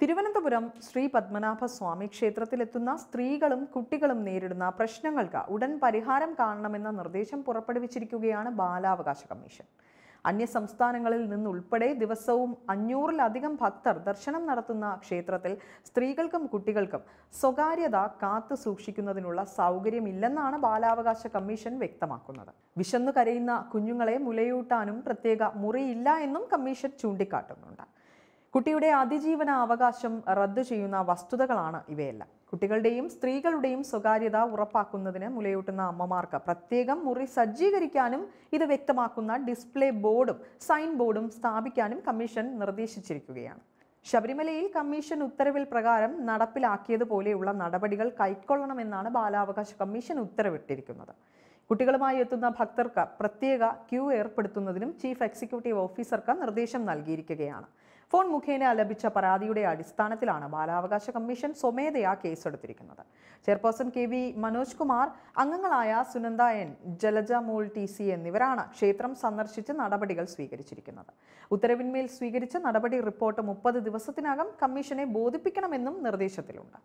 തിരുവനന്തപുരം ശ്രീ പത്മനാഭ സ്വാമി ക്ഷേത്രത്തിലെത്തുന്ന സ്ത്രീകളും കുട്ടികളും നേരിടുന്ന പ്രശ്നങ്ങൾക്ക് ഉടൻ പരിഹാരം കാണണമെന്ന നിർദ്ദേശം പുറപ്പെടുവിച്ചിരിക്കുകയാണ് ബാലാവകാശ കമ്മീഷൻ അന്യസംസ്ഥാനങ്ങളിൽ നിന്നുൾപ്പെടെ ദിവസവും അഞ്ഞൂറിലധികം ഭക്തർ ദർശനം നടത്തുന്ന ക്ഷേത്രത്തിൽ സ്ത്രീകൾക്കും കുട്ടികൾക്കും സ്വകാര്യത കാത്തു സൂക്ഷിക്കുന്നതിനുള്ള സൗകര്യമില്ലെന്നാണ് ബാലാവകാശ കമ്മീഷൻ വ്യക്തമാക്കുന്നത് വിശന്നു കരയുന്ന കുഞ്ഞുങ്ങളെ മുലയൂട്ടാനും പ്രത്യേക മുറിയില്ല എന്നും കമ്മീഷൻ ചൂണ്ടിക്കാട്ടുന്നുണ്ട് കുട്ടിയുടെ അതിജീവന അവകാശം റദ്ദു ചെയ്യുന്ന വസ്തുതകളാണ് ഇവയെല്ലാം കുട്ടികളുടെയും സ്ത്രീകളുടെയും സ്വകാര്യത ഉറപ്പാക്കുന്നതിന് മുലയൂട്ടുന്ന അമ്മമാർക്ക് പ്രത്യേകം മുറി സജ്ജീകരിക്കാനും ഇത് വ്യക്തമാക്കുന്ന ഡിസ്പ്ലേ ബോർഡും സൈൻ ബോർഡും സ്ഥാപിക്കാനും കമ്മീഷൻ നിർദ്ദേശിച്ചിരിക്കുകയാണ് ശബരിമലയിൽ കമ്മീഷൻ ഉത്തരവിൽ പ്രകാരം നടപ്പിലാക്കിയതുപോലെയുള്ള നടപടികൾ കൈക്കൊള്ളണമെന്നാണ് ബാലാവകാശ കമ്മീഷൻ ഉത്തരവിട്ടിരിക്കുന്നത് കുട്ടികളുമായി എത്തുന്ന ഭക്തർക്ക് പ്രത്യേക ക്യൂ ഏർപ്പെടുത്തുന്നതിനും ചീഫ് എക്സിക്യൂട്ടീവ് ഓഫീസർക്ക് നിർദ്ദേശം നൽകിയിരിക്കുകയാണ് ഫോൺ മുഖേന ലഭിച്ച പരാതിയുടെ അടിസ്ഥാനത്തിലാണ് ബാലാവകാശ കമ്മീഷൻ സ്വമേധയാ കേസെടുത്തിരിക്കുന്നത് chairperson K V Manoj Kumar അംഗങ്ങളായ Sunanda N Jalaja Mol T C എന്നിവരാണ് ക്ഷേത്രം സന്ദർശിച്ച് നടപടികൾ സ്വീകരിച്ചിരിക്കുന്നത് ഉത്തരവിന്മേൽ സ്വീകരിച്ച നടപടി റിപ്പോർട്ട് മുപ്പത് ദിവസത്തിനകം കമ്മീഷനെ ബോധിപ്പിക്കണമെന്നും നിർദ്ദേശത്തിലുണ്ട്